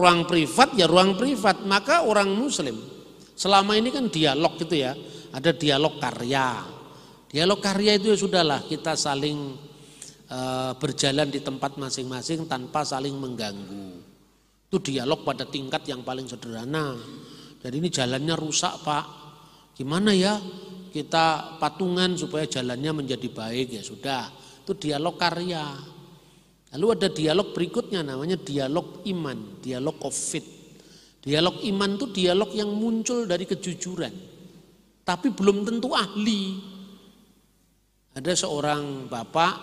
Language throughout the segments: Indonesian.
ruang privat ya ruang privat, maka orang muslim selama ini kan dialog gitu ya, ada dialog karya. Dialog karya itu ya sudahlah kita saling e, berjalan di tempat masing-masing tanpa saling mengganggu. Itu dialog pada tingkat yang paling sederhana. Jadi ini jalannya rusak, Pak. Gimana ya? Kita patungan supaya jalannya menjadi baik ya sudah. Itu dialog karya. Lalu ada dialog berikutnya namanya dialog iman, dialog covid. Dialog iman itu dialog yang muncul dari kejujuran. Tapi belum tentu ahli. Ada seorang bapak,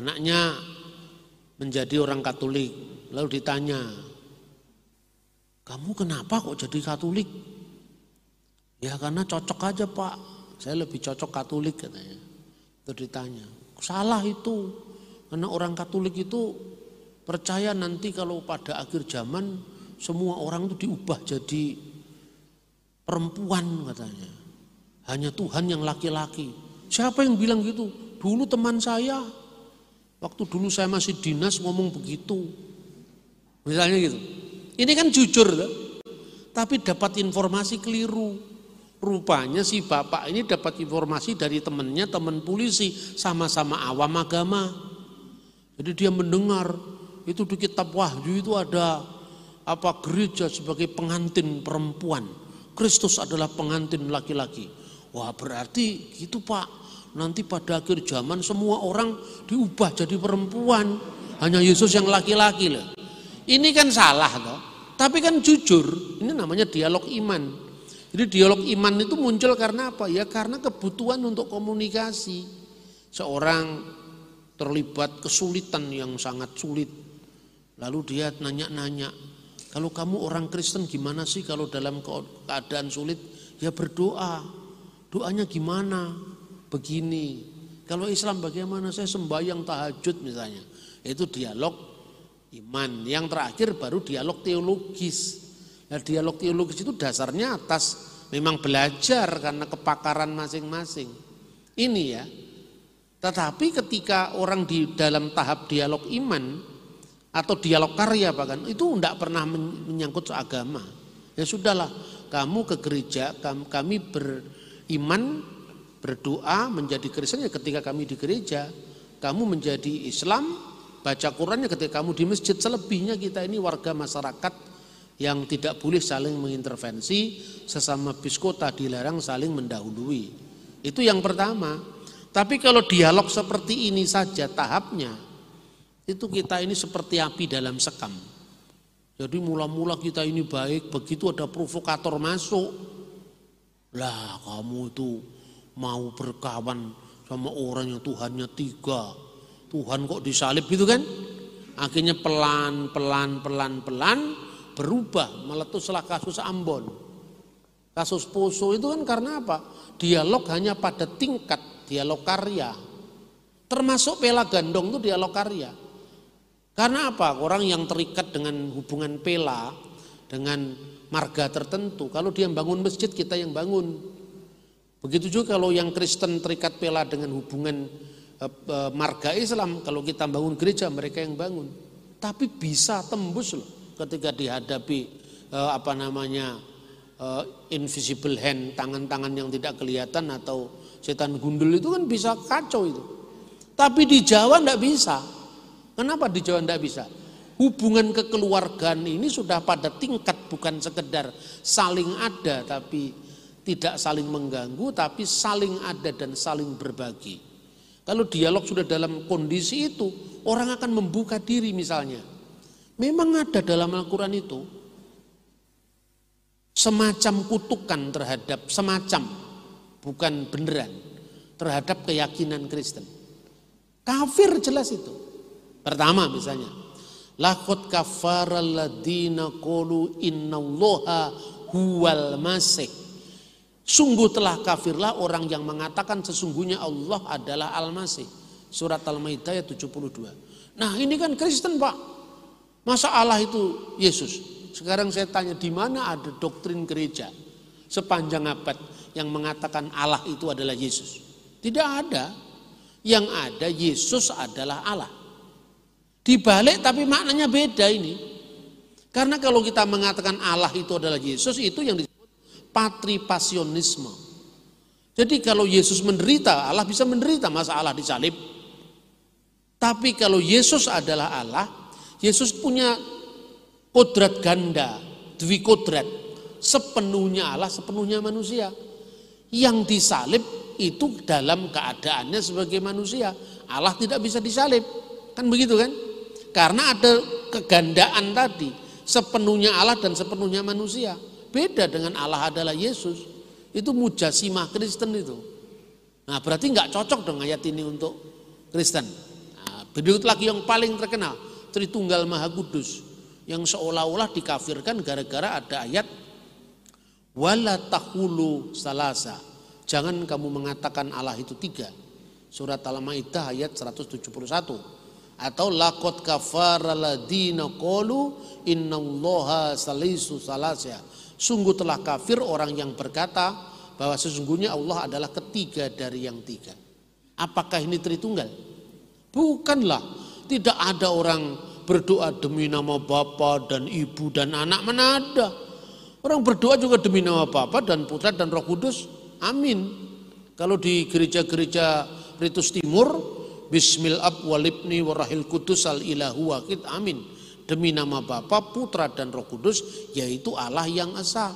anaknya menjadi orang katolik. Lalu ditanya, kamu kenapa kok jadi katolik? Ya karena cocok aja pak, saya lebih cocok katolik katanya. Terus ditanya, salah itu, karena orang Katolik itu percaya nanti kalau pada akhir zaman semua orang itu diubah jadi perempuan katanya. Hanya Tuhan yang laki-laki. Siapa yang bilang gitu? Dulu teman saya, waktu dulu saya masih dinas ngomong begitu. Misalnya gitu. Ini kan jujur, kan? tapi dapat informasi keliru. Rupanya si bapak ini dapat informasi dari temannya, teman polisi, sama-sama awam agama. Jadi dia mendengar itu di kitab Wahyu itu ada apa gereja sebagai pengantin perempuan. Kristus adalah pengantin laki-laki. Wah berarti gitu Pak. Nanti pada akhir zaman semua orang diubah jadi perempuan. Hanya Yesus yang laki-laki lah. Ini kan salah toh. Tapi kan jujur, ini namanya dialog iman. Jadi dialog iman itu muncul karena apa? Ya karena kebutuhan untuk komunikasi. Seorang terlibat kesulitan yang sangat sulit. Lalu dia nanya-nanya, kalau kamu orang Kristen gimana sih kalau dalam keadaan sulit? Ya berdoa. Doanya gimana? Begini. Kalau Islam bagaimana? Saya sembahyang tahajud misalnya. Itu dialog iman. Yang terakhir baru dialog teologis. Nah, dialog teologis itu dasarnya atas memang belajar karena kepakaran masing-masing. Ini ya, tetapi ketika orang di dalam tahap dialog iman atau dialog karya bahkan itu tidak pernah menyangkut agama. Ya sudahlah, kamu ke gereja, kami beriman, berdoa menjadi Kristen ya ketika kami di gereja, kamu menjadi Islam, baca Qurannya ketika kamu di masjid. Selebihnya kita ini warga masyarakat yang tidak boleh saling mengintervensi sesama biskota dilarang saling mendahului. Itu yang pertama. Tapi kalau dialog seperti ini saja tahapnya, itu kita ini seperti api dalam sekam. Jadi mula-mula kita ini baik, begitu ada provokator masuk. Lah kamu itu mau berkawan sama orang yang Tuhannya tiga. Tuhan kok disalib gitu kan? Akhirnya pelan, pelan, pelan, pelan berubah. Meletuslah kasus Ambon. Kasus Poso itu kan karena apa? Dialog hanya pada tingkat dialog karya. Termasuk pela gandong itu dialog karya. Karena apa? Orang yang terikat dengan hubungan pela, dengan marga tertentu. Kalau dia bangun masjid, kita yang bangun. Begitu juga kalau yang Kristen terikat pela dengan hubungan eh, eh, marga Islam, kalau kita bangun gereja, mereka yang bangun. Tapi bisa tembus loh ketika dihadapi eh, apa namanya invisible hand, tangan-tangan yang tidak kelihatan atau Setan gundul itu kan bisa kacau itu. Tapi di Jawa enggak bisa. Kenapa di Jawa enggak bisa? Hubungan kekeluargaan ini sudah pada tingkat bukan sekedar saling ada tapi tidak saling mengganggu tapi saling ada dan saling berbagi. Kalau dialog sudah dalam kondisi itu, orang akan membuka diri misalnya. Memang ada dalam Al-Qur'an itu semacam kutukan terhadap semacam bukan beneran terhadap keyakinan Kristen. Kafir jelas itu. Pertama misalnya, lakot kafaraladina kolu innallaha huwal masih. Sungguh telah kafirlah orang yang mengatakan sesungguhnya Allah adalah Al-Masih. Surat Al-Maidah ayat 72. Nah, ini kan Kristen, Pak. Masa Allah itu Yesus? Sekarang saya tanya di mana ada doktrin gereja? sepanjang abad yang mengatakan Allah itu adalah Yesus. Tidak ada. Yang ada Yesus adalah Allah. Dibalik tapi maknanya beda ini. Karena kalau kita mengatakan Allah itu adalah Yesus itu yang disebut patripasionisme. Jadi kalau Yesus menderita, Allah bisa menderita masa Allah disalib. Tapi kalau Yesus adalah Allah, Yesus punya kodrat ganda, dwi kodrat sepenuhnya Allah, sepenuhnya manusia. Yang disalib itu dalam keadaannya sebagai manusia. Allah tidak bisa disalib. Kan begitu kan? Karena ada kegandaan tadi, sepenuhnya Allah dan sepenuhnya manusia. Beda dengan Allah adalah Yesus. Itu mujasimah Kristen itu. Nah, berarti nggak cocok dong ayat ini untuk Kristen. Nah, berikut lagi yang paling terkenal, Tritunggal Maha Kudus yang seolah-olah dikafirkan gara-gara ada ayat Wala tahulu salasa. Jangan kamu mengatakan Allah itu tiga. Surat Al-Maidah ayat 171. Atau lakot kafara ladina qalu innallaha salisu salasa. Sungguh telah kafir orang yang berkata bahwa sesungguhnya Allah adalah ketiga dari yang tiga. Apakah ini Tritunggal? Bukanlah. Tidak ada orang berdoa demi nama Bapa dan Ibu dan anak mana Orang berdoa juga demi nama Bapa dan Putra dan Roh Kudus. Amin. Kalau di gereja-gereja Ritus Timur, Bismillah ab walibni warahil kudus al ilahu wakid. Amin. Demi nama Bapa, Putra dan Roh Kudus, yaitu Allah yang esa.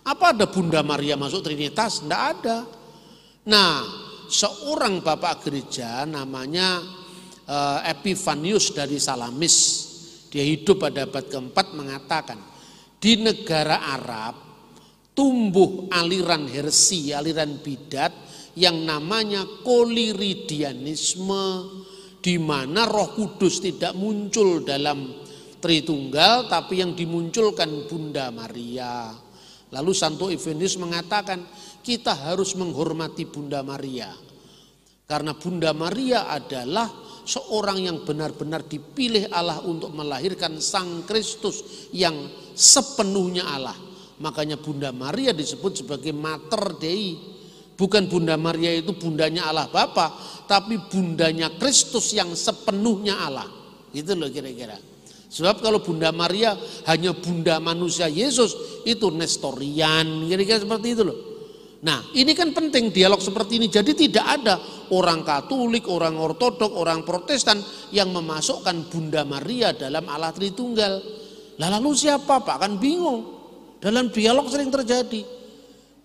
Apa ada Bunda Maria masuk Trinitas? Tidak ada. Nah, seorang bapak gereja namanya eh, Epifanius dari Salamis. Dia hidup pada abad keempat mengatakan, di negara Arab tumbuh aliran hersi, aliran bidat yang namanya koliridianisme di mana Roh Kudus tidak muncul dalam Tritunggal tapi yang dimunculkan Bunda Maria. Lalu Santo Ivenius mengatakan kita harus menghormati Bunda Maria karena Bunda Maria adalah seorang yang benar-benar dipilih Allah untuk melahirkan Sang Kristus yang sepenuhnya Allah. Makanya Bunda Maria disebut sebagai Mater Dei. Bukan Bunda Maria itu bundanya Allah Bapa, tapi bundanya Kristus yang sepenuhnya Allah. Itu loh kira-kira. Sebab kalau Bunda Maria hanya bunda manusia Yesus itu nestorian, kira-kira seperti itu loh. Nah, ini kan penting dialog seperti ini. Jadi tidak ada orang Katolik, orang Ortodok, orang Protestan yang memasukkan Bunda Maria dalam Allah Tritunggal. Lah lalu siapa Pak? Kan bingung. Dalam dialog sering terjadi.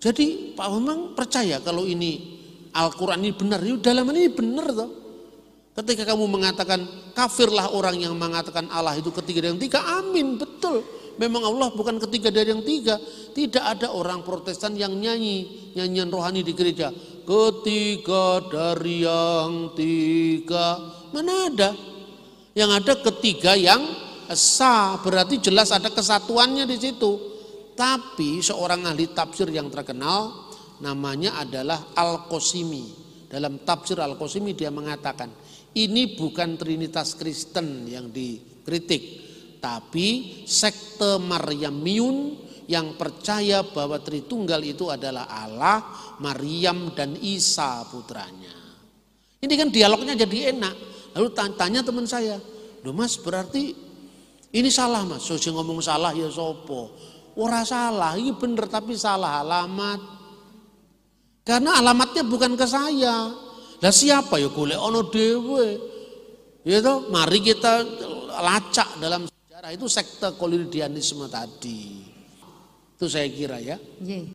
Jadi Pak memang percaya kalau ini Al-Quran ini benar. yuk dalam ini benar toh. Ketika kamu mengatakan kafirlah orang yang mengatakan Allah itu ketiga dan tiga, amin, betul. Memang Allah bukan ketiga dari yang tiga. Tidak ada orang protestan yang nyanyi nyanyian rohani di gereja. Ketiga dari yang tiga. Mana ada? Yang ada ketiga yang esa. Berarti jelas ada kesatuannya di situ. Tapi seorang ahli tafsir yang terkenal namanya adalah al kosimi Dalam tafsir al kosimi dia mengatakan, ini bukan trinitas Kristen yang dikritik, tapi sekte Maryamiyun yang percaya bahwa Tritunggal itu adalah Allah, Maryam dan Isa putranya. Ini kan dialognya jadi enak. Lalu tanya teman saya, "Loh Mas, berarti ini salah Mas." Sosi ngomong salah ya sopo. Ora salah, ini bener tapi salah alamat. Karena alamatnya bukan ke saya. Lah siapa ya golek ono dewe. Ya toh, mari kita lacak dalam Nah, itu sekte kolonialisme tadi. Itu saya kira ya. Yeah.